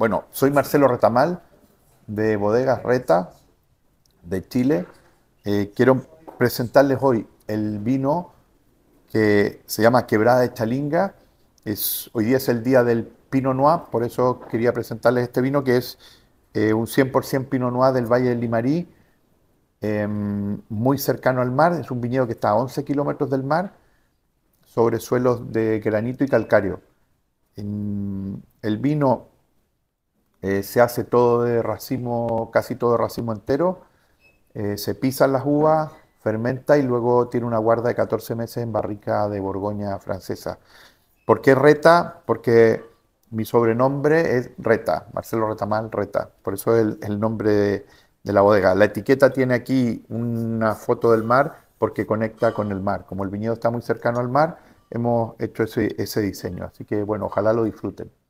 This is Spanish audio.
Bueno, soy Marcelo Retamal de Bodegas Reta de Chile. Eh, quiero presentarles hoy el vino que se llama Quebrada de Chalinga. hoy día es el día del Pinot Noir, por eso quería presentarles este vino que es eh, un 100% Pinot Noir del Valle del Limarí, em, muy cercano al mar. Es un viñedo que está a 11 kilómetros del mar, sobre suelos de granito y calcario. el vino eh, se hace todo de racimo, casi todo racimo entero, eh, se pisan las uvas, fermenta y luego tiene una guarda de 14 meses en barrica de Borgoña francesa. ¿Por qué Reta? Porque mi sobrenombre es Reta, Marcelo Retamal Reta, por eso el, el nombre de, la bodega. La etiqueta tiene aquí una foto del mar porque conecta con el mar. Como el viñedo está muy cercano al mar, hemos hecho ese diseño. Así que bueno, ojalá lo disfruten.